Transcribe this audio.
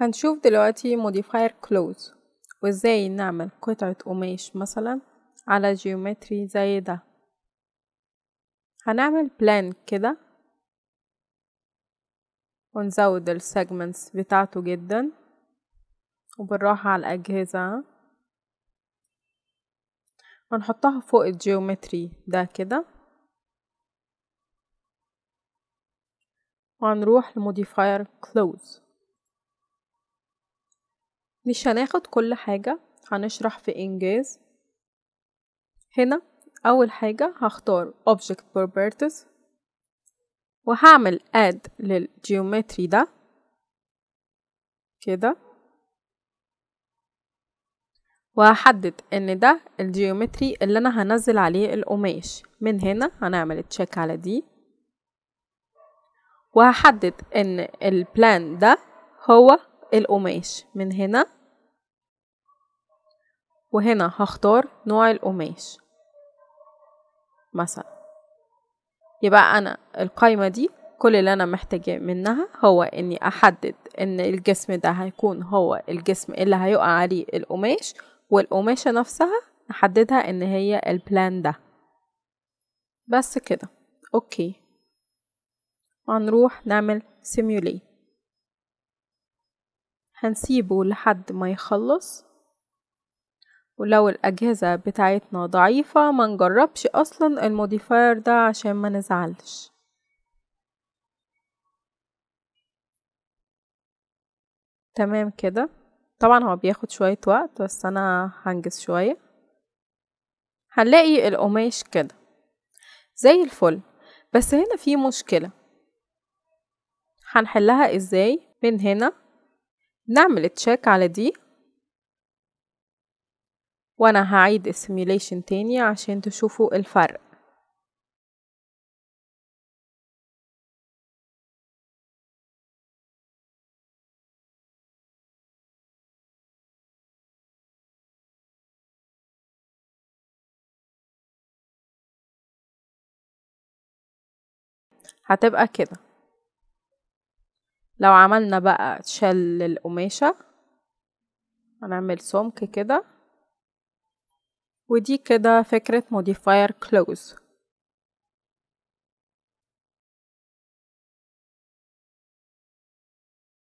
هنشوف دلوقتي modifier close وازاي نعمل قطعة قماش مثلا على جيومتري زي ده هنعمل بلان كده ونزود السيجمنتس بتاعته جدا وبالراحة على الأجهزة هنحطها فوق الجيومتري ده كده وهنروح لموديفاير كلوز مش هناخد كل حاجة هنشرح في إنجاز هنا أول حاجة هختار Object Properties وهعمل Add للجيومتري ده كده وهحدد ان ده الجيومتري اللي انا هنزل عليه القماش من هنا هنعمل تشيك على دي وهحدد ان البلان ده هو القماش من هنا وهنا هختار نوع القماش مثلا يبقى أنا القايمة دي كل اللي أنا محتاجة منها هو إني أحدد إن الجسم ده هيكون هو الجسم اللي هيقع عليه القماش والقماشة نفسها نحددها إن هي البلان ده بس كده أوكي هنروح نعمل simulate هنسيبه لحد ما يخلص ولو الأجهزة بتاعتنا ضعيفة ما نجربش أصلا الموديفاير ده عشان ما نزعلش تمام كده طبعا هو بياخد شوية وقت بس أنا هنجز شوية هنلاقي القماش كده زي الفل بس هنا في مشكلة هنحلها ازاي من هنا نعمل تشيك على دي وانا هعيد السيميليشن تاني عشان تشوفوا الفرق هتبقى كده لو عملنا بقى شل القماشة هنعمل سمك كده ودي كده فكرة modifier close